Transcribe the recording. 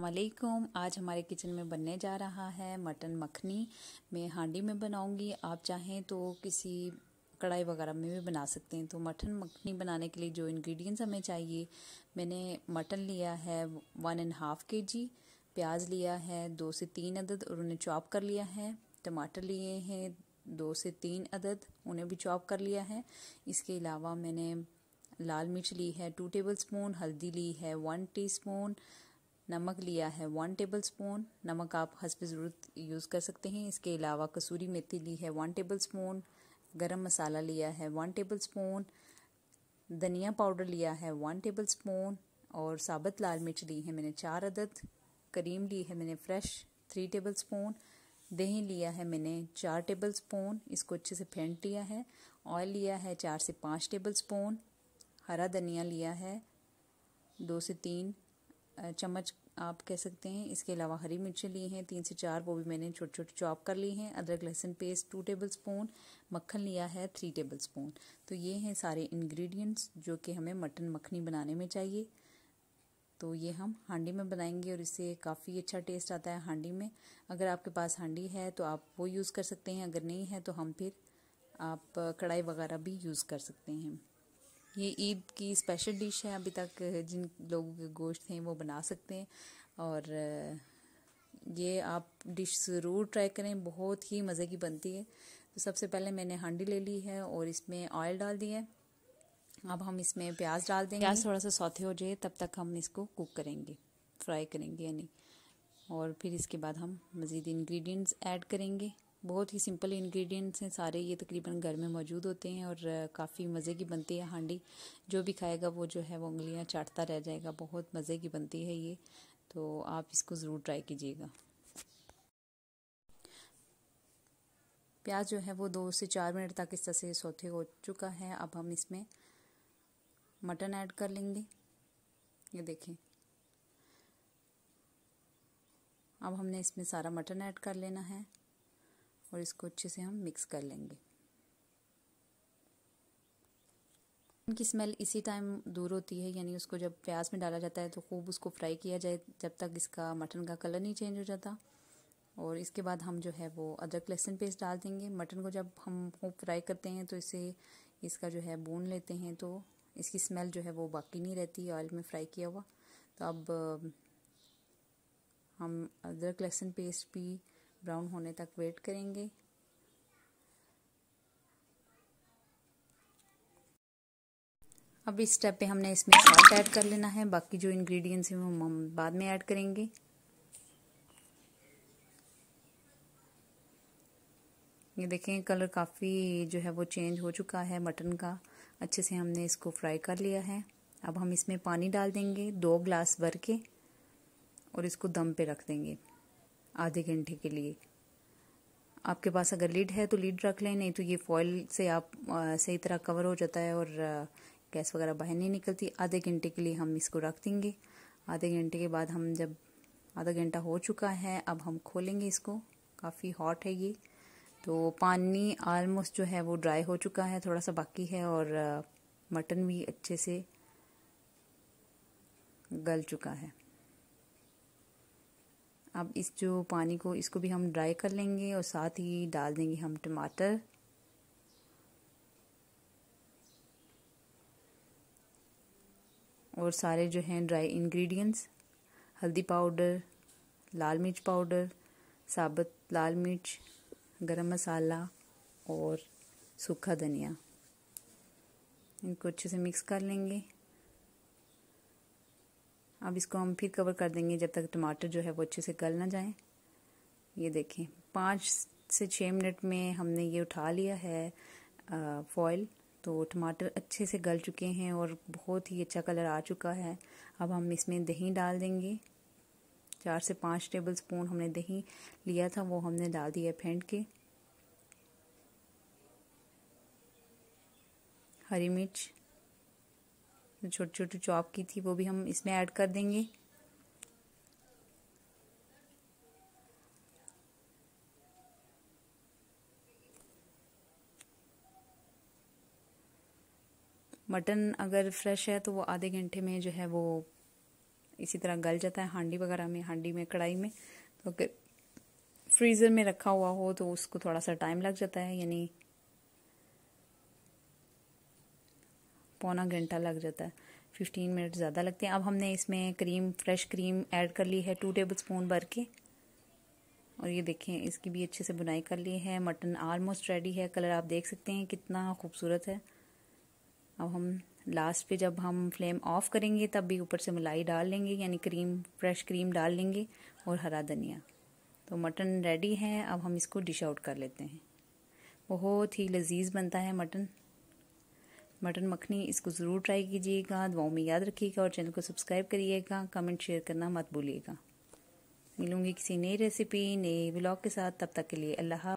वालेकुम आज हमारे किचन में बनने जा रहा है मटन मखनी मैं हांडी में बनाऊंगी आप चाहें तो किसी कढ़ाई वगैरह में भी बना सकते हैं तो मटन मखनी बनाने के लिए जो इंग्रेडिएंट्स हमें चाहिए मैंने मटन लिया है वन एंड हाफ के जी प्याज लिया है दो से तीन अदद और उन्हें चॉप कर लिया है टमाटर लिए हैं दो से तीन अदद उन्हें भी चॉप कर लिया है इसके अलावा मैंने लाल मिर्च ली है टू टेबल स्पून हल्दी ली है वन स्पून नमक लिया है वन टेबल स्पून नमक आप हंसब ज़रूरत यूज़ कर सकते हैं इसके अलावा कसूरी मेथी ली है वन टेबल स्पून गर्म मसाला लिया है वन टेबल स्पून धनिया पाउडर लिया है वन टेबल स्पून और साबत लाल मिर्च ली है मैंने चार अदद करीम ली है मैंने फ्रेश थ्री टेबल स्पून दही लिया है मैंने चार टेबल स्पून इसको अच्छे से फेंट लिया है ऑयल लिया है चार से पाँच टेबल स्पून हरा धनिया लिया है दो से तीन चम्मच आप कह सकते हैं इसके अलावा हरी मिर्चें ली हैं तीन से चार वो भी मैंने छोटे छोटे चॉप कर ली हैं अदरक लहसुन पेस्ट टू टेबल स्पून मक्खन लिया है थ्री टेबल स्पून तो ये हैं सारे इंग्रेडिएंट्स जो कि हमें मटन मखनी बनाने में चाहिए तो ये हम हांडी में बनाएंगे और इससे काफ़ी अच्छा टेस्ट आता है हांडी में अगर आपके पास हांडी है तो आप वो यूज़ कर सकते हैं अगर नहीं है तो हम फिर आप कढ़ाई वगैरह भी यूज़ कर सकते हैं ये ईद की स्पेशल डिश है अभी तक जिन लोगों के गोश्त हैं वो बना सकते हैं और ये आप डिश ज़रूर ट्राई करें बहुत ही मज़े की बनती है तो सबसे पहले मैंने हांडी ले ली है और इसमें ऑयल डाल दिया है अब हम इसमें प्याज डाल देंगे प्याज थोड़ा सा सौते हो जाए तब तक हम इसको कुक करेंगे फ्राई करेंगे यानी और फिर इसके बाद हम मज़ीद इंग्रेडिएंट्स ऐड करेंगे बहुत ही सिंपल इंग्रेडिएंट्स हैं सारे ये तकरीबन घर में मौजूद होते हैं और काफ़ी मज़े की बनती है हांडी जो भी खाएगा वो जो है वो उंगलियाँ चाटता रह जाएगा बहुत मज़े की बनती है ये तो आप इसको ज़रूर ट्राई कीजिएगा प्याज जो है वो दो से चार मिनट तक इस तरह से सोते हो चुका है अब हम इसमें मटन ऐड कर लेंगे ये देखें अब हमने इसमें सारा मटन ऐड कर लेना है और इसको अच्छे से हम मिक्स कर लेंगे उनकी स्मेल इसी टाइम दूर होती है यानी उसको जब प्याज में डाला जाता है तो खूब उसको फ्राई किया जाए जब तक इसका मटन का कलर नहीं चेंज हो जाता और इसके बाद हम जो है वो अदरक लहसुन पेस्ट डाल देंगे मटन को जब हम खूब फ्राई करते हैं तो इसे इसका जो है बोन लेते हैं तो इसकी स्मेल जो है वो बाकी नहीं रहती ऑयल में फ्राई किया हुआ तो अब हम अदरक लहसुन पेस्ट भी ब्राउन होने तक वेट करेंगे अब इस स्टेप पे हमने इसमें सॉल्ट ऐड कर लेना है बाकी जो इंग्रेडिएंट्स हैं वो हम बाद में ऐड करेंगे ये देखें कलर काफ़ी जो है वो चेंज हो चुका है मटन का अच्छे से हमने इसको फ्राई कर लिया है अब हम इसमें पानी डाल देंगे दो ग्लास भर के और इसको दम पे रख देंगे आधे घंटे के लिए आपके पास अगर लीड है तो लीड रख लें नहीं तो ये फॉइल से आप सही तरह कवर हो जाता है और गैस वगैरह बाहर नहीं निकलती आधे घंटे के लिए हम इसको रख देंगे आधे घंटे के बाद हम जब आधा घंटा हो चुका है अब हम खोलेंगे इसको काफ़ी हॉट है ये तो पानी आलमोस्ट जो है वो ड्राई हो चुका है थोड़ा सा बाकी है और मटन भी अच्छे से गल चुका है अब इस जो पानी को इसको भी हम ड्राई कर लेंगे और साथ ही डाल देंगे हम टमाटर और सारे जो हैं ड्राई इंग्रेडिएंट्स हल्दी पाउडर लाल मिर्च पाउडर साबुत लाल मिर्च गरम मसाला और सूखा धनिया इनको अच्छे से मिक्स कर लेंगे अब इसको हम फिर कवर कर देंगे जब तक टमाटर जो है वो अच्छे से गल ना जाए ये देखें पाँच से छः मिनट में हमने ये उठा लिया है फॉइल तो टमाटर अच्छे से गल चुके हैं और बहुत ही अच्छा कलर आ चुका है अब हम इसमें दही डाल देंगे चार से पाँच टेबल स्पून हमने दही लिया था वो हमने डाल दिया फेंट के हरी मिर्च जो छोटी छोटी चॉप की थी वो भी हम इसमें ऐड कर देंगे मटन अगर फ्रेश है तो वो आधे घंटे में जो है वो इसी तरह गल जाता है हांडी वगैरह में हांडी में कढ़ाई में तो अगर फ्रीज़र में रखा हुआ हो तो उसको थोड़ा सा टाइम लग जाता है यानी पौना घंटा लग जाता है फिफ्टीन मिनट ज़्यादा लगते हैं अब हमने इसमें क्रीम फ्रेश क्रीम ऐड कर ली है टू टेबल स्पून भर के और ये देखें इसकी भी अच्छे से बुनाई कर ली है मटन आलमोस्ट रेडी है कलर आप देख सकते हैं कितना खूबसूरत है अब हम लास्ट पे जब हम फ्लेम ऑफ करेंगे तब भी ऊपर से मलाई डाल लेंगे यानी क्रीम फ्रेश क्रीम डाल लेंगे और हरा धनिया तो मटन रेडी है अब हम इसको डिश आउट कर लेते हैं बहुत ही लजीज बनता है मटन मटन मखनी इसको ज़रूर ट्राई कीजिएगा दुआओं में याद रखिएगा और चैनल को सब्सक्राइब करिएगा कमेंट शेयर करना मत भूलिएगा मिलूंगी किसी नई रेसिपी नए ब्लॉग के साथ तब तक के लिए अल्लाह